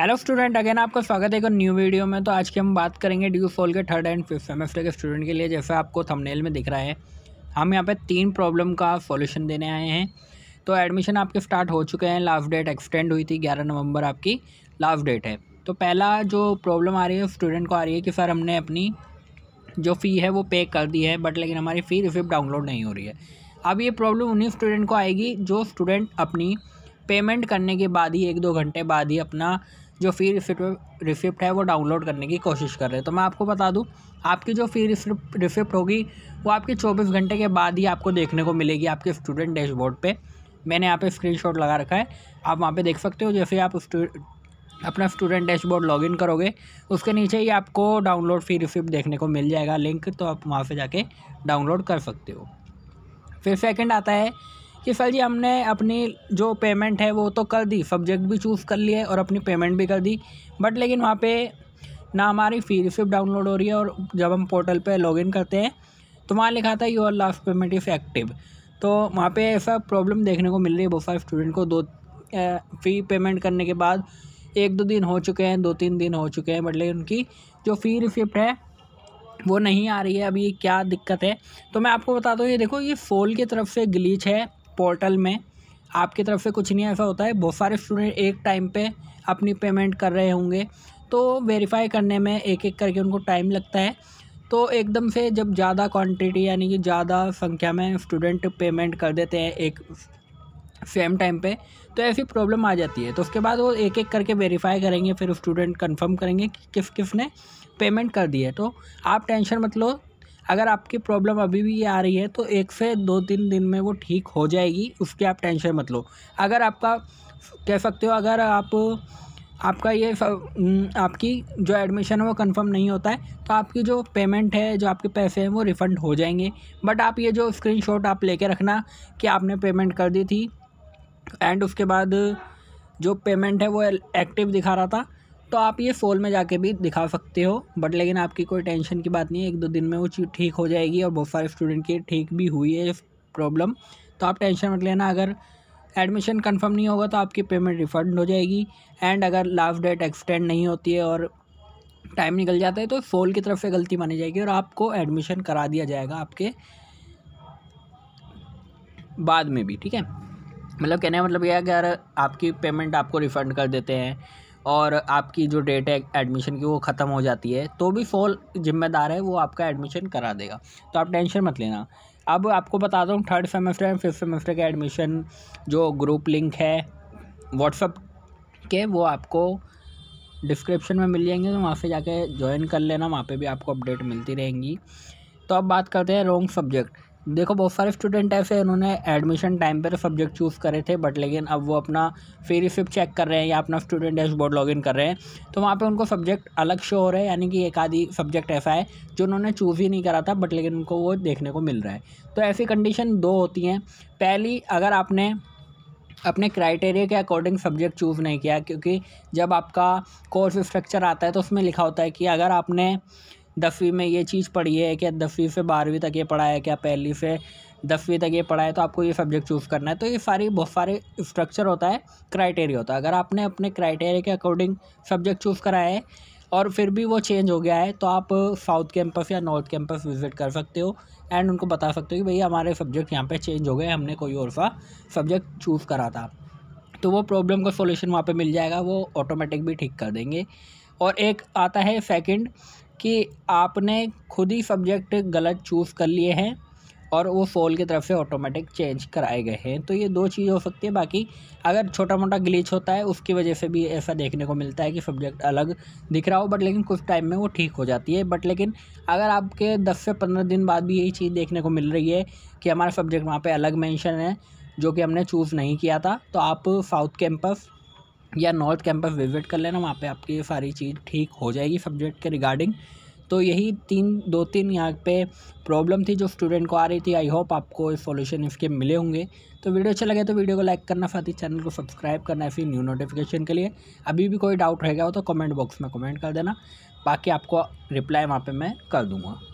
hello student again आपका स्वागत है एक न्यू वीडियो में तो आज की हम बात करेंगे ड्यू फॉल के थर्ड एंड फिफ्थ सेमेस्टर के स्टूडेंट के लिए जैसा आपको थंबनेल में दिख रहा है हम यहाँ पे तीन प्रॉब्लम का सॉल्यूशन देने आए हैं तो एडमिशन आपके स्टार्ट हो चुके हैं लास्ट डेट एक्सटेंड हुई थी ग्यारह नवंबर आपकी लास्ट डेट है तो पहला जो प्रॉब्लम आ रही है स्टूडेंट को आ रही है कि सर हमने अपनी जो फ़ी है वो पे कर दी है बट लेकिन हमारी फ़ी रिसिप्ट डाउनलोड नहीं हो रही है अब ये प्रॉब्लम उन्हीं स्टूडेंट को आएगी जो स्टूडेंट अपनी पेमेंट करने के बाद ही एक दो घंटे बाद ही अपना जो फ़ी रिसिप्ट रिसिप्ट है वो डाउनलोड करने की कोशिश कर रहे हैं तो मैं आपको बता दूं आपकी जो फ़ी रिसिप्ट रिसिप्ट होगी वो आपके 24 घंटे के बाद ही आपको देखने को मिलेगी आपके स्टूडेंट डैशबोर्ड पे मैंने यहाँ पे स्क्रीनशॉट लगा रखा है आप वहाँ पे देख सकते हो जैसे आप अपना स्टूडेंट डैशबोर्ड लॉगिन करोगे उसके नीचे ही आपको डाउनलोड फी रिसिप्ट देखने को मिल जाएगा लिंक तो आप वहाँ से जाके डाउनलोड कर सकते हो फिर सेकेंड आता है कि सर जी हमने अपनी जो पेमेंट है वो तो कर दी सब्जेक्ट भी चूज़ कर लिए और अपनी पेमेंट भी कर दी बट लेकिन वहाँ पे ना हमारी फ़ी रिसिप्ट डाउनलोड हो रही है और जब हम पोर्टल पे लॉगिन करते हैं तो वहाँ लिखा था your last payment is active तो वहाँ पे ऐसा प्रॉब्लम देखने को मिल रही है बहुत सारे स्टूडेंट को दो फ़ी पेमेंट करने के बाद एक दो दिन हो चुके हैं दो तीन दिन हो चुके हैं बट लेकिन उनकी जो फ़ी रिसिप्ट है वो नहीं आ रही है अभी क्या दिक्कत है तो मैं आपको बता दूँ ये देखो ये फ़ोल की तरफ से ग्लीच है पोर्टल में आपकी तरफ से कुछ नहीं ऐसा होता है बहुत सारे स्टूडेंट एक टाइम पे अपनी पेमेंट कर रहे होंगे तो वेरीफाई करने में एक एक करके उनको टाइम लगता है तो एकदम से जब ज़्यादा क्वांटिटी यानी कि ज़्यादा संख्या में स्टूडेंट पेमेंट कर देते हैं एक सेम टाइम पे तो ऐसी प्रॉब्लम आ जाती है तो उसके बाद वो एक एक करके वेरीफाई करेंगे फिर स्टूडेंट कंफर्म करेंगे कि किस किस ने पेमेंट कर दी है तो आप टेंशन मत लो अगर आपकी प्रॉब्लम अभी भी ये आ रही है तो एक से दो तीन दिन में वो ठीक हो जाएगी उसकी आप टेंशन मत लो अगर आपका कह सकते हो अगर आप आपका ये आपकी जो एडमिशन है वो कंफर्म नहीं होता है तो आपकी जो पेमेंट है जो आपके पैसे हैं वो रिफ़ंड हो जाएंगे बट आप ये जो स्क्रीनशॉट आप लेके रखना कि आपने पेमेंट कर दी थी एंड उसके बाद जो पेमेंट है वो एक्टिव दिखा रहा था तो आप ये फ़ोल में जाके भी दिखा सकते हो बट लेकिन आपकी कोई टेंशन की बात नहीं है एक दो दिन में वो चीज़ ठीक हो जाएगी और बहुत सारे स्टूडेंट की ठीक भी हुई है प्रॉब्लम तो आप टेंशन मत लेना अगर एडमिशन कंफर्म नहीं होगा तो आपकी पेमेंट रिफ़ंड हो जाएगी एंड अगर लास्ट डेट एक्सटेंड नहीं होती है और टाइम निकल जाता है तो फोल की तरफ से गलती मानी जाएगी और आपको एडमिशन करा दिया जाएगा आपके बाद में भी ठीक है मतलब कहने का मतलब यह अगर आपकी पेमेंट आपको रिफ़ंड कर देते हैं और आपकी जो डेट है एडमिशन की वो ख़त्म हो जाती है तो भी फॉल जिम्मेदार है वो आपका एडमिशन करा देगा तो आप टेंशन मत लेना अब आपको बता दूँ third semester and fifth semester का एडमिशन जो ग्रुप लिंक है व्हाट्सअप के वो आपको डिस्क्रिप्शन में मिल जाएंगे तो वहाँ से जाके ज्वाइन कर लेना वहाँ पे भी आपको अपडेट मिलती रहेंगी तो अब बात करते हैं रॉन्ग सब्जेक्ट देखो बहुत सारे स्टूडेंट ऐसे उन्होंने एडमिशन टाइम पर सब्जेक्ट चूज़ करे थे बट लेकिन अब वो अपना फी रिसिप्ट चेक कर रहे हैं या अपना स्टूडेंट डैशबोर्ड लॉगिन कर रहे हैं तो वहाँ पे उनको सब्जेक्ट अलग शो हो रहा है यानी कि एक आधी सब्जेक्ट ऐसा है जो उन्होंने चूज़ ही नहीं करा था बट लेकिन उनको वो देखने को मिल रहा है तो ऐसी कंडीशन दो होती हैं पहली अगर आपने अपने क्राइटेरिया के अकॉर्डिंग सब्जेक्ट चूज़ नहीं किया क्योंकि जब आपका कोर्स स्ट्रक्चर आता है तो उसमें लिखा होता है कि अगर आपने दसवीं में ये चीज़ पढ़ी है क्या दसवीं से बारहवीं तक ये पढ़ा है क्या पहली से दसवीं तक ये पढ़ा है तो आपको ये सब्जेक्ट चूज़ करना है तो ये सारी बहुत सारे स्ट्रक्चर होता है क्राइटेरिया होता है अगर आपने अपने क्राइटेरिया के अकॉर्डिंग सब्जेक्ट चूज़ कराया है और फिर भी वो चेंज हो गया है तो आप साउथ कैंपस या नॉर्थ कैंपस विज़िट कर सकते हो एंड उनको बता सकते हो कि भैया हमारे सब्जेक्ट यहाँ पर चेंज हो गए हमने कोई और सा सब्जेक्ट चूज़ करा था तो वो प्रॉब्लम का सोल्यूशन वहाँ पर मिल जाएगा वो ऑटोमेटिक भी ठीक कर देंगे और एक आता है सेकंड कि आपने खुद ही सब्जेक्ट गलत चूज़ कर लिए हैं और वो सोल की तरफ से ऑटोमेटिक चेंज कराए गए हैं तो ये दो चीज़ हो सकती है बाकी अगर छोटा मोटा ग्लिच होता है उसकी वजह से भी ऐसा देखने को मिलता है कि सब्जेक्ट अलग दिख रहा हो बट लेकिन कुछ टाइम में वो ठीक हो जाती है बट लेकिन अगर आपके दस से पंद्रह दिन बाद भी यही चीज़ देखने को मिल रही है कि हमारा सब्जेक्ट वहाँ पर अलग मैंशन है जो कि हमने चूज़ नहीं किया था तो आप साउथ कैंपस या नॉर्थ कैंपस विज़िट कर लेना वहाँ पर आपकी सारी चीज़ ठीक हो जाएगी सब्जेक्ट के रिगार्डिंग तो यही तीन दो तीन यहाँ पे प्रॉब्लम थी जो स्टूडेंट को आ रही थी आई होप आपको सॉल्यूशन इसके मिले होंगे तो वीडियो अच्छा लगे तो वीडियो को लाइक करना साथ ही चैनल को सब्सक्राइब करना ऐसी न्यू नोटिफिकेशन के लिए अभी भी कोई डाउट रहेगा हो तो कमेंट बॉक्स में कमेंट कर देना बाकी आपको रिप्लाई वहाँ पर मैं कर दूँगा